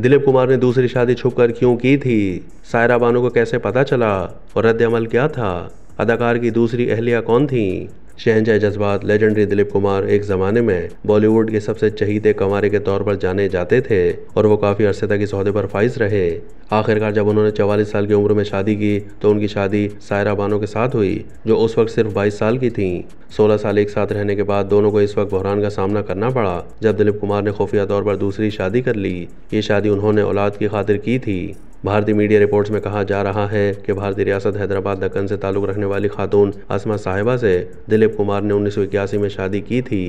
दिलीप कुमार ने दूसरी शादी छुप कर क्यों की थी सायरा बानो को कैसे पता चला और रद्द अमल क्या था अदाकार की दूसरी अहलिया कौन थी शहनशाह जज्बात लेजेंडरी दिलीप कुमार एक जमाने में बॉलीवुड के सबसे चहीते कमारे के तौर पर जाने जाते थे और वो काफी अरसे तक इस अहदे पर फाइज रहे आखिरकार जब उन्होंने चवालीस साल की उम्र में शादी की तो उनकी शादी सायरा बानो के साथ हुई जो उस वक्त सिर्फ बाईस साल की थी सोलह साल एक साथ रहने के बाद दोनों को इस वक्त बहरान का सामना करना पड़ा जब दिलीप कुमार ने खुफिया तौर पर दूसरी शादी कर ली ये शादी उन्होंने औलाद की खातिर की थी भारतीय मीडिया रिपोर्ट्स में कहा जा रहा है कि भारतीय रियासत हैदराबाद दक्कन से ताल्लुक़ रखने वाली खातून आसमा साहिबा से दिलीप कुमार ने उन्नीस में शादी की थी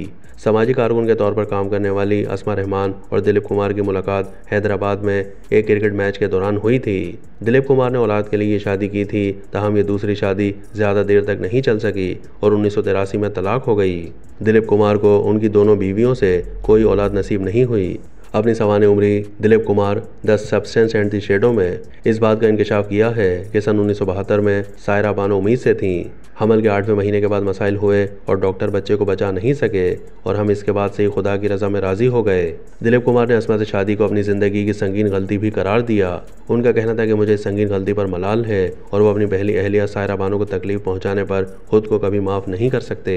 सामाजिक कारकुन के तौर पर काम करने वाली असमा रहमान और दिलीप कुमार की मुलाकात हैदराबाद में एक क्रिकेट मैच के दौरान हुई थी दिलीप कुमार ने औलाद के लिए ये शादी की थी तहम ये दूसरी शादी ज़्यादा देर तक नहीं चल सकी और उन्नीस में तलाक हो गई दिलीप कुमार को उनकी दोनों बीवियों से कोई औलाद नसीब नहीं हुई अपनी सवान उम्री Dilip Kumar the substance and the shadow में इस बात का इंकशाफ किया है कि सन उन्नीस में सायरा बानो उम्मीद से थीं हमल के आठवें महीने के बाद मसाइल हुए और डॉक्टर बच्चे को बचा नहीं सके और हम इसके बाद से ही खुदा की रजा में राजी हो गए दिलीप कुमार ने असमत शादी को अपनी ज़िंदगी की संगीन गलती भी करार दिया उनका कहना था कि मुझे इस संगीन गलती पर मलाल है और वो अपनी पहली अहलिया सायरा बानो को तकलीफ पहुंचाने पर खुद को कभी माफ़ नहीं कर सकते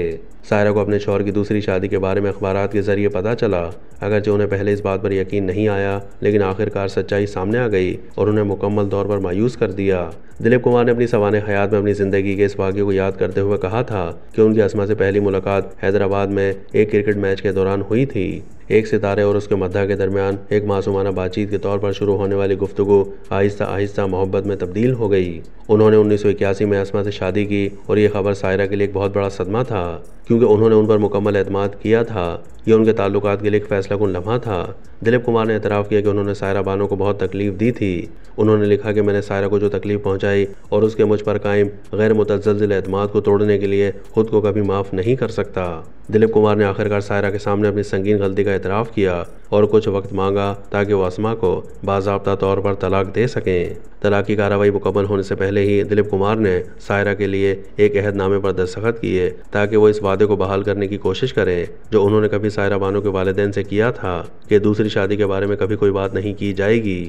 सायरा को अपने शोर की दूसरी शादी के बारे में अखबार के ज़रिए पता चला अगर जो उन्हें पहले इस बात पर यकीन नहीं आया लेकिन आखिरकार सच्चाई सामने आ गई और उन्हें मुकम्मल तौर पर मायूस कर दिया दिलीप कुमार ने अपनी सवान हयात में अपनी ज़िंदगी के इस वाक्य को याद करते हुए कहा था कि उनकी असमा से पहली मुलाकात हैदराबाद में एक क्रिकेट मैच के दौरान हुई थी एक सितारे और उसके मद्दा के दरमियान एक मासूमाना बातचीत के तौर पर शुरू होने वाली गुफ्तु आहिस्ता आहिस्ता मोहब्बत में तब्दील हो गई उन्होंने उन्नीस में असमा से शादी की और ये खबर सायरा के लिए एक बहुत बड़ा सदमा था क्योंकि उन्होंने उन पर मुकम्मल अतमाद किया था यह उनके ताल्लुक के लिए एक फैसला कन लम्हा था दिलीप कुमार ने एतराफ़ किया कि उन्होंने सायरा बानो को बहुत तकलीफ़ दी थी उन्होंने लिखा कि मैंने सायरा को जो तकलीफ़ पहुंचाई और उसके मुझ पर कायम गैर मुतजिल अतमाद को तोड़ने के लिए खुद को कभी माफ़ नहीं कर सकता दिलीप कुमार ने आखिरकार सायरा के सामने अपनी संगीन गलती का एतराफ़ किया और कुछ वक्त मांगा ताकि वो आसमा को बाबा तौर पर तलाक दे सकें तलाक की कार्रवाई मुकम्मल होने से पहले ही दिलीप कुमार ने सायरा के लिए एक अहदनामे पर दस्तखत किए ताकि वो इस वादे को बहाल करने की कोशिश करें जो उन्होंने कभी सायरा बानो के वालदेन से किया था कि दूसरी शादी के बारे में कभी कोई बात नहीं की जाएगी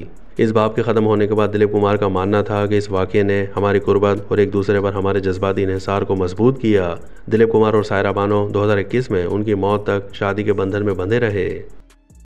इस बाप के ख़त्म होने के बाद दिलीप कुमार का मानना था कि इस वाक़े ने हमारी कुर्बत और एक दूसरे पर हमारे जज्बाती इसार को मजबूत किया दिलीप कुमार और सायरा बानो दो हज़ार में उनकी मौत तक शादी के बंधन में बंधे रहे